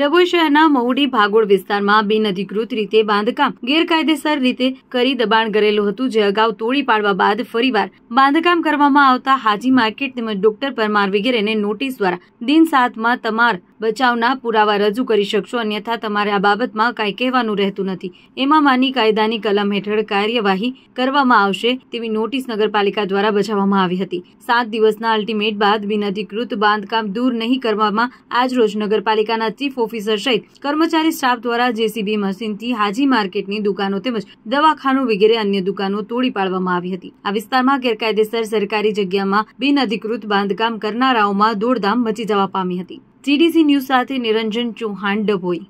ડભોઈ શહેરના મહુડી ભાગોળ વિસ્તારમાં બિનઅધિકૃત રીતે બાંધકામ ગેરકાયદેસર રીતે કરી દબાણ કરેલું હતું જે અગાઉ તોડી પાડવા બાદ ફરીવાર બાંધકામ કરવામાં આવતા હાજી માર્કેટ તેમજ ડોક્ટર પરમાર વગેરેને નોટિસ દ્વારા દિન સાતમાં તમાર બચાવના પુરાવા રજૂ કરી શકશો અન્યથા તમારે આ બાબતમાં કાંઈ કહેવાનું રહેતું નથી એમાં માની કાયદાની કલમ હેઠળ કાર્યવાહી કરવામાં આવશે તેવી નોટિસ નગરપાલિકા દ્વારા બજાવવામાં આવી હતી સાત દિવસના અલ્ટિમેટ બાદ બિનઅધિકૃત બાંધકામ દૂર નહીં કરવામાં આજરોજ નગરપાલિકાના ચીફ ઓફિસર સહિત કર્મચારી સ્ટાફ દ્વારા જેસીબી મશીનથી હાજી માર્કેટની દુકાનો તેમજ દવાખાનું વગેરે અન્ય દુકાનો તોડી પાડવામાં આવી હતી આ વિસ્તારમાં ગેરકાયદેસર સરકારી જગ્યામાં બિનઅધિકૃત બાંધકામ કરનારાઓમાં દોડધામ મચી જવા પામી હતી ટીડીસી ન્યૂઝ સાથે નિરંજન ચૌહાણ ડભોઈ